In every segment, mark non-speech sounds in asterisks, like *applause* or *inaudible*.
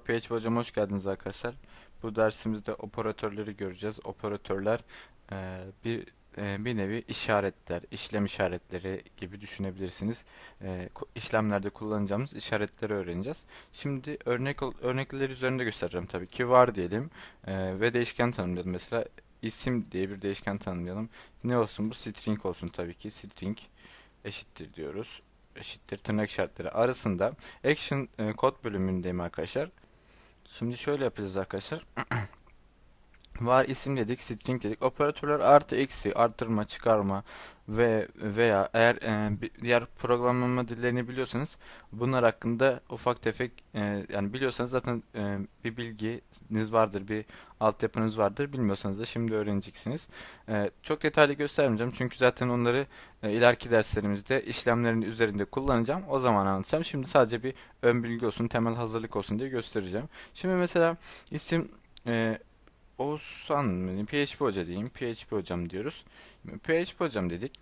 PHP hocam hoş geldiniz arkadaşlar. Bu dersimizde operatörleri göreceğiz. Operatörler e, bir e, bir nevi işaretler, işlem işaretleri gibi düşünebilirsiniz. E, işlemlerde kullanacağımız işaretleri öğreneceğiz. Şimdi örnek örnekler üzerinde göstereceğim tabii ki var diyelim e, ve değişken tanımlayalım. Mesela isim diye bir değişken tanımlayalım. Ne olsun bu string olsun tabii ki string eşittir diyoruz eşittir tırnak işaretleri arasında action e, kod bölümündeyim arkadaşlar. Şimdi şöyle yapacağız arkadaşlar. *clears throat* var isim dedik, string dedik. Operatörler artı eksi, artırma, çıkarma ve veya eğer e, diğer programlama dillerini biliyorsanız bunlar hakkında ufak tefek e, yani biliyorsanız zaten e, bir bilginiz vardır, bir altyapınız vardır. Bilmiyorsanız da şimdi öğreneceksiniz. E, çok detaylı göstermeyeceğim çünkü zaten onları e, ileriki derslerimizde işlemlerin üzerinde kullanacağım. O zaman anlatacağım. Şimdi sadece bir ön bilgi olsun, temel hazırlık olsun diye göstereceğim. Şimdi mesela isim e, Oğuzhan PHP hoca diyeyim. PHP hocam diyoruz. PHP hocam dedik.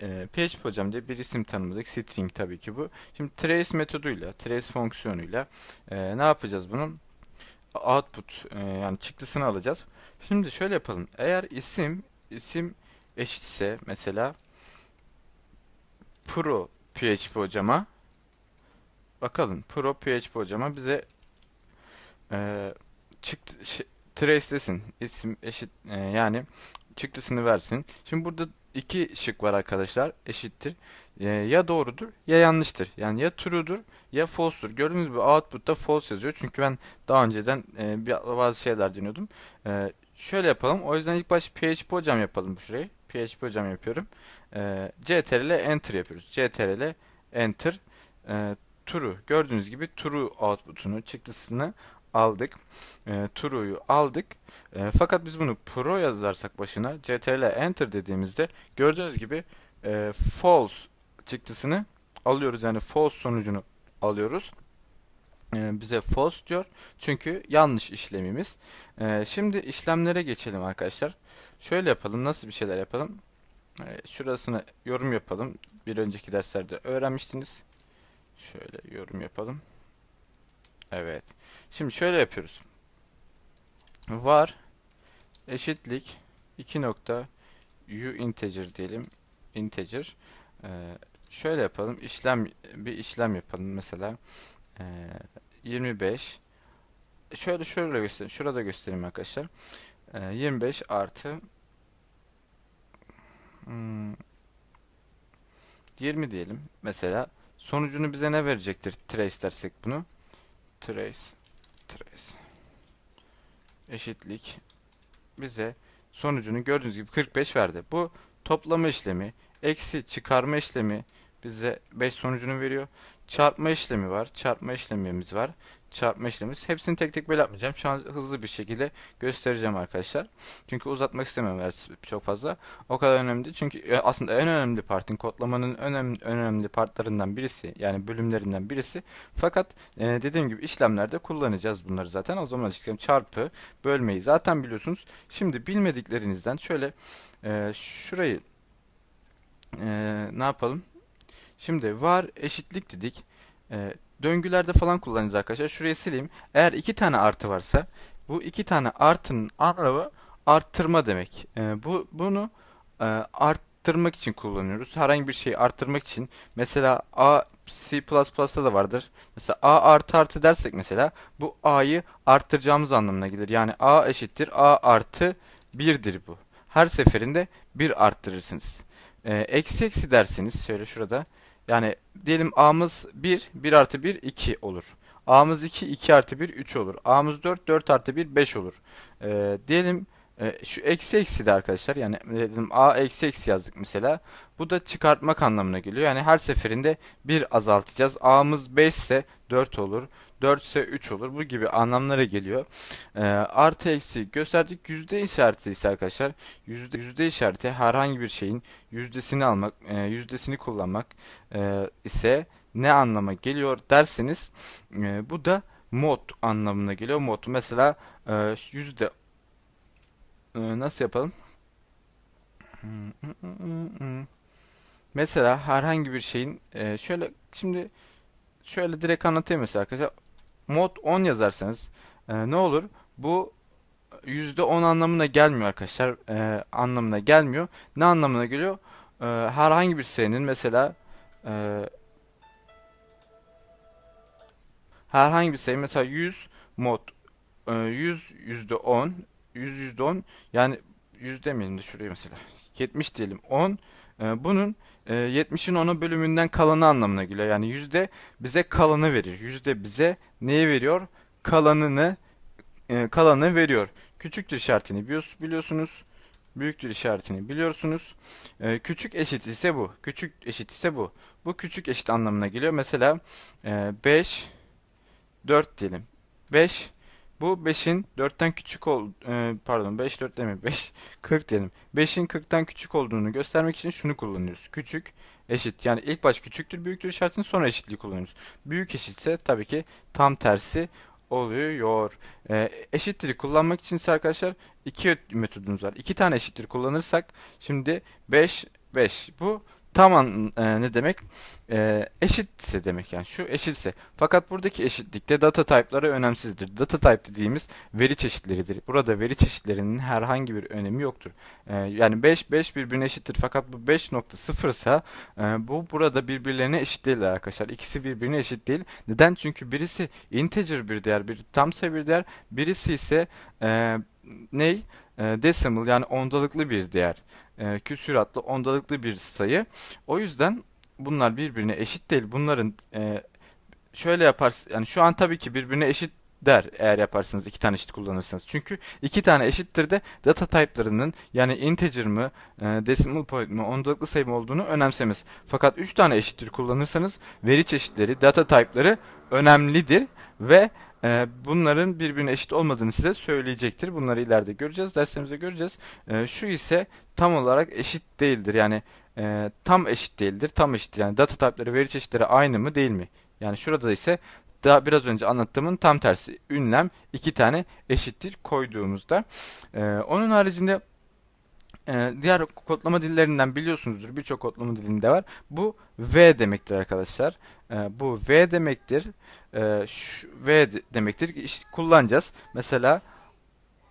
E, ee, PHP hocam diye bir isim tanımladık. String tabii ki bu. Şimdi trace metoduyla, trace fonksiyonuyla e, ne yapacağız bunun? Output e, yani çıktısını alacağız. Şimdi şöyle yapalım. Eğer isim isim eşitse mesela pro PHP hocama bakalım pro PHP hocama bize e, çıktı şey, trace'lesin. İsim eşit e, yani çıktısını versin. Şimdi burada iki şık var arkadaşlar. Eşittir. E, ya doğrudur ya yanlıştır. Yani ya true'dur ya false'dur. Gördüğünüz gibi output'ta false yazıyor. Çünkü ben daha önceden e, bazı şeyler deniyordum. E, şöyle yapalım. O yüzden ilk baş PHP hocam yapalım bu şurayı. PHP hocam yapıyorum. E, CTRL enter yapıyoruz. CTRL enter. E, true. Gördüğünüz gibi true output'unu, çıktısını aldık. E, True'yu aldık. E, fakat biz bunu Pro yazarsak başına CTRL Enter dediğimizde gördüğünüz gibi e, false çıktısını alıyoruz. Yani false sonucunu alıyoruz. E, bize false diyor. Çünkü yanlış işlemimiz. E, şimdi işlemlere geçelim arkadaşlar. Şöyle yapalım. Nasıl bir şeyler yapalım? E, şurasına yorum yapalım. Bir önceki derslerde öğrenmiştiniz. Şöyle yorum yapalım. Evet. Şimdi şöyle yapıyoruz. Var eşitlik 2 nokta u integer diyelim. Integer. Ee, şöyle yapalım. İşlem bir işlem yapalım mesela. Ee, 25 şöyle şöyle göstereyim. Şurada göstereyim arkadaşlar. Ee, 25 artı hmm, 20 diyelim. Mesela sonucunu bize ne verecektir? Trace dersek bunu trace trace eşitlik bize sonucunu gördüğünüz gibi 45 verdi. Bu toplama işlemi, eksi çıkarma işlemi bize 5 sonucunu veriyor. Çarpma işlemi var. Çarpma işlemimiz var çarpma işlemimiz. Hepsini tek tek böyle yapmayacağım. Şu an hızlı bir şekilde göstereceğim arkadaşlar. Çünkü uzatmak istemiyorum çok fazla. O kadar önemli Çünkü e, aslında en önemli partin kodlamanın önemli, önemli partlarından birisi yani bölümlerinden birisi. Fakat e, dediğim gibi işlemlerde kullanacağız bunları zaten. O zaman işte çarpı bölmeyi zaten biliyorsunuz. Şimdi bilmediklerinizden şöyle e, şurayı e, ne yapalım? Şimdi var eşitlik dedik. E, döngülerde falan kullanacağız arkadaşlar. Şurayı sileyim. Eğer iki tane artı varsa bu iki tane artının anlamı arttırma demek. E, bu bunu e, arttırmak için kullanıyoruz. Herhangi bir şeyi arttırmak için mesela a C++'da da vardır. Mesela a artı artı dersek mesela bu a'yı arttıracağımız anlamına gelir. Yani a eşittir a artı 1'dir bu. Her seferinde 1 arttırırsınız. E, eksi eksi derseniz şöyle şurada yani diyelim a'mız 1, 1 artı 1 2 olur. A'mız 2, 2 artı 1 3 olur. A'mız 4, 4 artı 1 5 olur. Ee, diyelim e, şu eksi eksi de arkadaşlar yani e, dedim a eksi eksi yazdık mesela. Bu da çıkartmak anlamına geliyor. Yani her seferinde bir azaltacağız. a'mız 5 ise 4 olur. 4 ise 3 olur. Bu gibi anlamlara geliyor. E, artı eksi gösterdik. Yüzde işareti ise arkadaşlar yüzde, yüzde işareti herhangi bir şeyin yüzdesini almak, e, yüzdesini kullanmak e, ise ne anlama geliyor derseniz e, bu da mod anlamına geliyor. Mod mesela e, yüzde ee, nasıl yapalım? Mesela herhangi bir şeyin e, şöyle şimdi şöyle direkt anlatayım mesela arkadaşlar. Mod 10 yazarsanız e, ne olur? Bu %10 anlamına gelmiyor arkadaşlar. E, anlamına gelmiyor. Ne anlamına geliyor? Herhangi bir sayının mesela herhangi bir sayı mesela 100 mod 100 yüzde 10 100 yüzde 10 yani 100 demeyelim de şuraya mesela 70 diyelim 10 e, bunun e, 70'in 10'a bölümünden kalanı anlamına geliyor. Yani yüzde bize kalanı verir. Yüzde bize neyi veriyor? Kalanını e, kalanı veriyor. Küçüktür işaretini biliyorsunuz. Büyüktür işaretini biliyorsunuz. E, küçük eşit ise bu. Küçük eşit ise bu. Bu küçük eşit anlamına geliyor. Mesela e, 5 4 diyelim. 5 bu 5'in 4'ten küçük ol e, pardon 5 4 demeyeyim 5 40 diyelim. 5'in 40'tan küçük olduğunu göstermek için şunu kullanıyoruz. Küçük eşit yani ilk baş küçüktür büyüktür şartını sonra eşitliği kullanıyoruz. Büyük eşitse tabii ki tam tersi oluyor. E, eşittir kullanmak için ise arkadaşlar iki metodumuz var. İki tane eşittir kullanırsak şimdi 5 5 bu Tamam e, ne demek? E, eşitse demek yani şu eşitse. Fakat buradaki eşitlikte data type'ları önemsizdir. Data type dediğimiz veri çeşitleridir. Burada veri çeşitlerinin herhangi bir önemi yoktur. E, yani 5 5 birbirine eşittir. Fakat bu 5.0 ise bu burada birbirlerine eşit değil arkadaşlar. ikisi birbirine eşit değil. Neden? Çünkü birisi integer bir değer, bir tam sayı bir değer. Birisi ise e, ney? E, decimal yani ondalıklı bir değer e, küsüratlı ondalıklı bir sayı. O yüzden bunlar birbirine eşit değil. Bunların e, şöyle yaparsın yani şu an tabii ki birbirine eşit der eğer yaparsanız iki tane eşit kullanırsanız. Çünkü iki tane eşittir de data type'larının yani integer mı, e, decimal point mi, ondalıklı sayı mı olduğunu önemsemez. Fakat üç tane eşittir kullanırsanız veri çeşitleri, data type'ları önemlidir ve e, bunların birbirine eşit olmadığını size söyleyecektir. Bunları ileride göreceğiz, dersimizde göreceğiz. E, şu ise tam olarak eşit değildir. Yani e, tam eşit değildir, tam eşit Yani data type'ları, veri çeşitleri aynı mı değil mi? Yani şurada ise daha biraz önce anlattığımın tam tersi ünlem iki tane eşittir koyduğumuzda. E, onun haricinde e, diğer kodlama dillerinden biliyorsunuzdur birçok kodlama dilinde var. Bu V demektir arkadaşlar. E, bu V demektir. E, şu, v demektir. İş, kullanacağız. Mesela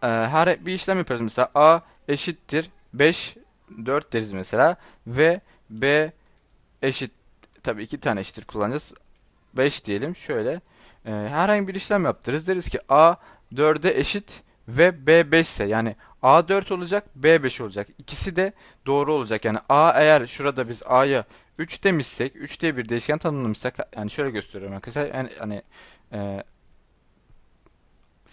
e, her bir işlem yaparız. Mesela A eşittir 5 4 deriz mesela ve B eşit tabii iki tane eşittir kullanacağız. 5 diyelim. Şöyle e, herhangi bir işlem yaptırırız. Deriz ki A 4'e eşit ve B 5 ise yani A 4 olacak B 5 olacak. ikisi de doğru olacak. Yani A eğer şurada biz A'ya 3 demişsek 3 diye bir değişken tanımlamışsak yani şöyle gösteriyorum arkadaşlar yani hani e,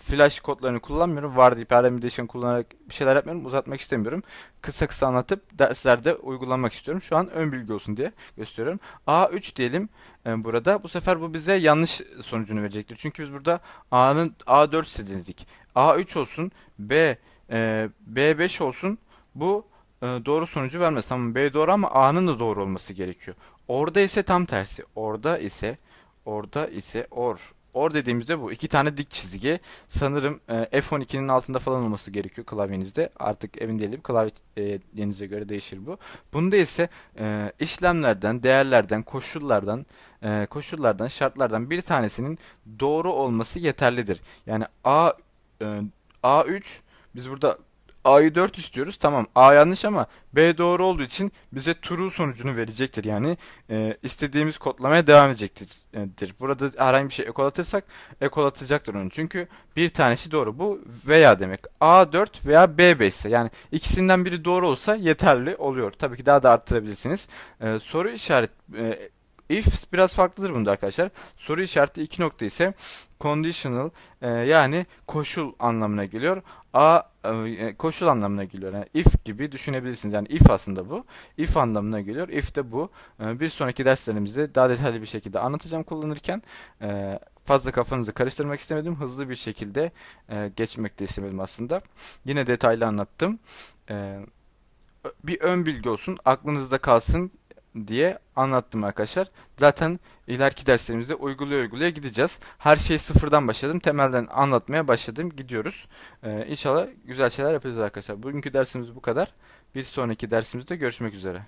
flash kodlarını kullanmıyorum. Var deyip her kullanarak bir şeyler yapmıyorum. Uzatmak istemiyorum. Kısa kısa anlatıp derslerde uygulanmak istiyorum. Şu an ön bilgi olsun diye gösteriyorum. A3 diyelim ee, burada. Bu sefer bu bize yanlış sonucunu verecektir. Çünkü biz burada A'nın A4 istedik. A3 olsun. B e, B5 olsun. Bu e, doğru sonucu vermez. Tamam B doğru ama A'nın da doğru olması gerekiyor. Orada ise tam tersi. Orada ise orada ise or Or dediğimizde bu. iki tane dik çizgi. Sanırım e, F12'nin altında falan olması gerekiyor klavyenizde. Artık emin değilim. Klavyenize e, göre değişir bu. Bunda ise e, işlemlerden, değerlerden, koşullardan, e, koşullardan, şartlardan bir tanesinin doğru olması yeterlidir. Yani A e, A3 biz burada A'yı 4 istiyoruz. Tamam A yanlış ama B doğru olduğu için bize true sonucunu verecektir. Yani e, istediğimiz kodlamaya devam edecektir. Burada herhangi bir şey ekolatırsak ekolatacaktır onu. Çünkü bir tanesi doğru. Bu veya demek. A 4 veya B 5 ise yani ikisinden biri doğru olsa yeterli oluyor. Tabii ki daha da arttırabilirsiniz. E, soru işaret e, If biraz farklıdır bunda arkadaşlar. Soru işareti iki nokta ise conditional e, yani koşul anlamına geliyor. A e, e, koşul anlamına geliyor. Yani if gibi düşünebilirsiniz. Yani if aslında bu. If anlamına geliyor. If de bu. E, bir sonraki derslerimizde daha detaylı bir şekilde anlatacağım kullanırken. E, fazla kafanızı karıştırmak istemedim. Hızlı bir şekilde e, geçmek de istemedim aslında. Yine detaylı anlattım. E, bir ön bilgi olsun. Aklınızda kalsın diye anlattım arkadaşlar. Zaten ileriki derslerimizde uygulaya uyguluya gideceğiz. Her şeyi sıfırdan başladım. Temelden anlatmaya başladım. Gidiyoruz. Ee, inşallah güzel şeyler yapacağız arkadaşlar. Bugünkü dersimiz bu kadar. Bir sonraki dersimizde görüşmek üzere.